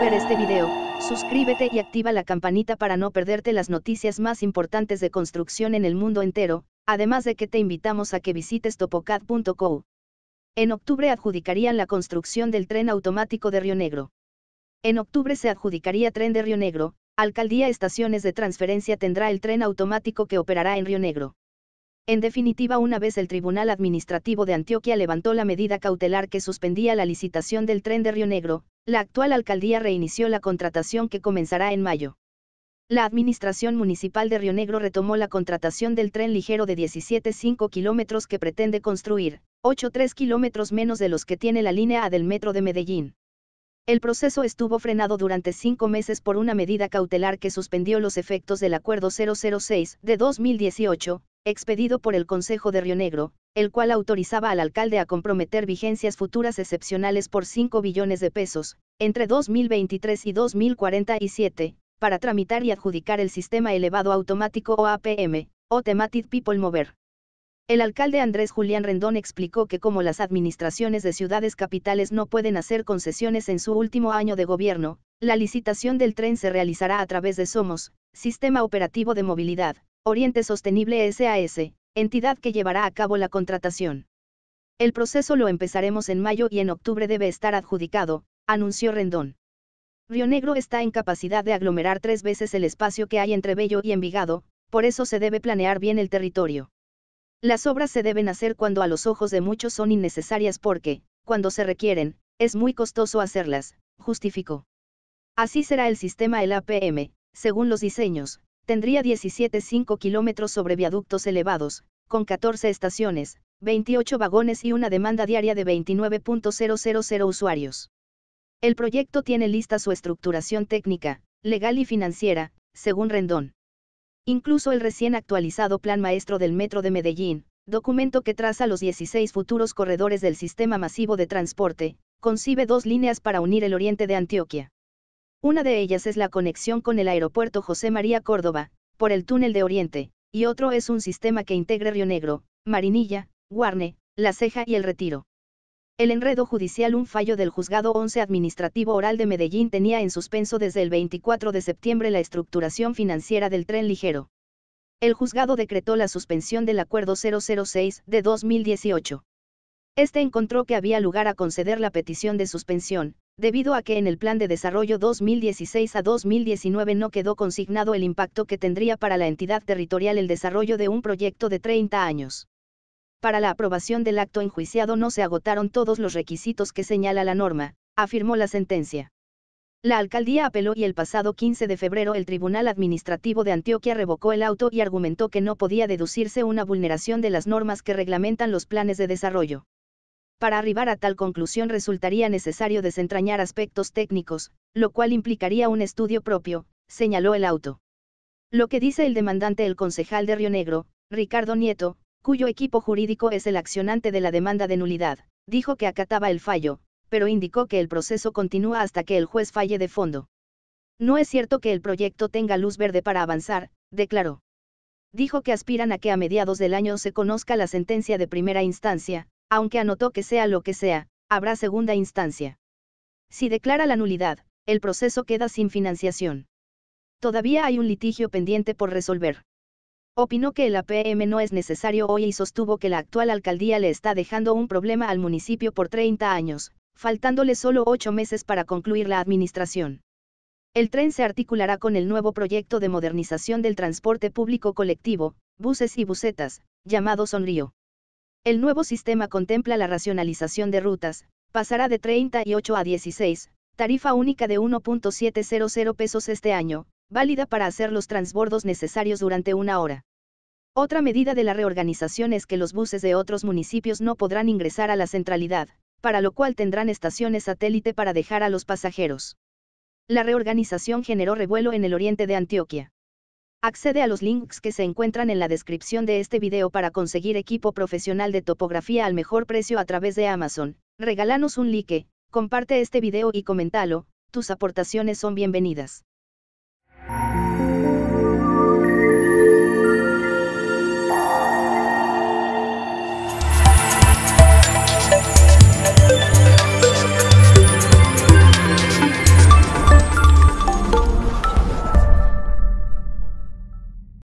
ver este video, suscríbete y activa la campanita para no perderte las noticias más importantes de construcción en el mundo entero, además de que te invitamos a que visites topocad.co. En octubre adjudicarían la construcción del tren automático de Río Negro. En octubre se adjudicaría tren de Río Negro, Alcaldía Estaciones de Transferencia tendrá el tren automático que operará en Río Negro. En definitiva, una vez el Tribunal Administrativo de Antioquia levantó la medida cautelar que suspendía la licitación del tren de Río Negro, la actual alcaldía reinició la contratación que comenzará en mayo. La Administración Municipal de Río Negro retomó la contratación del tren ligero de 17,5 kilómetros que pretende construir, 8,3 kilómetros menos de los que tiene la línea A del Metro de Medellín. El proceso estuvo frenado durante cinco meses por una medida cautelar que suspendió los efectos del Acuerdo 006 de 2018, expedido por el Consejo de Río Negro, el cual autorizaba al alcalde a comprometer vigencias futuras excepcionales por 5 billones de pesos, entre 2023 y 2047, para tramitar y adjudicar el sistema elevado automático o APM, o People Mover. El alcalde Andrés Julián Rendón explicó que como las administraciones de ciudades capitales no pueden hacer concesiones en su último año de gobierno, la licitación del tren se realizará a través de Somos, Sistema Operativo de Movilidad, Oriente Sostenible SAS, entidad que llevará a cabo la contratación. El proceso lo empezaremos en mayo y en octubre debe estar adjudicado, anunció Rendón. Río Negro está en capacidad de aglomerar tres veces el espacio que hay entre Bello y Envigado, por eso se debe planear bien el territorio. Las obras se deben hacer cuando a los ojos de muchos son innecesarias porque, cuando se requieren, es muy costoso hacerlas, justificó. Así será el sistema el APM, según los diseños, Tendría 17,5 kilómetros sobre viaductos elevados, con 14 estaciones, 28 vagones y una demanda diaria de 29.000 usuarios. El proyecto tiene lista su estructuración técnica, legal y financiera, según Rendón. Incluso el recién actualizado Plan Maestro del Metro de Medellín, documento que traza los 16 futuros corredores del sistema masivo de transporte, concibe dos líneas para unir el oriente de Antioquia. Una de ellas es la conexión con el aeropuerto José María Córdoba, por el túnel de Oriente, y otro es un sistema que integre Río Negro, Marinilla, Guarne, La Ceja y El Retiro. El enredo judicial Un fallo del Juzgado 11 Administrativo Oral de Medellín tenía en suspenso desde el 24 de septiembre la estructuración financiera del tren ligero. El juzgado decretó la suspensión del Acuerdo 006 de 2018. Este encontró que había lugar a conceder la petición de suspensión, debido a que en el Plan de Desarrollo 2016 a 2019 no quedó consignado el impacto que tendría para la entidad territorial el desarrollo de un proyecto de 30 años. Para la aprobación del acto enjuiciado no se agotaron todos los requisitos que señala la norma, afirmó la sentencia. La alcaldía apeló y el pasado 15 de febrero el Tribunal Administrativo de Antioquia revocó el auto y argumentó que no podía deducirse una vulneración de las normas que reglamentan los planes de desarrollo. Para arribar a tal conclusión resultaría necesario desentrañar aspectos técnicos, lo cual implicaría un estudio propio, señaló el auto. Lo que dice el demandante el concejal de Río Negro, Ricardo Nieto, cuyo equipo jurídico es el accionante de la demanda de nulidad, dijo que acataba el fallo, pero indicó que el proceso continúa hasta que el juez falle de fondo. No es cierto que el proyecto tenga luz verde para avanzar, declaró. Dijo que aspiran a que a mediados del año se conozca la sentencia de primera instancia, aunque anotó que sea lo que sea, habrá segunda instancia. Si declara la nulidad, el proceso queda sin financiación. Todavía hay un litigio pendiente por resolver. Opinó que el APM no es necesario hoy y sostuvo que la actual alcaldía le está dejando un problema al municipio por 30 años, faltándole solo 8 meses para concluir la administración. El tren se articulará con el nuevo proyecto de modernización del transporte público colectivo, buses y bucetas llamado Sonrío. El nuevo sistema contempla la racionalización de rutas, pasará de 38 a 16, tarifa única de 1.700 pesos este año, válida para hacer los transbordos necesarios durante una hora. Otra medida de la reorganización es que los buses de otros municipios no podrán ingresar a la centralidad, para lo cual tendrán estaciones satélite para dejar a los pasajeros. La reorganización generó revuelo en el oriente de Antioquia. Accede a los links que se encuentran en la descripción de este video para conseguir equipo profesional de topografía al mejor precio a través de Amazon. Regálanos un like, comparte este video y comentalo, tus aportaciones son bienvenidas.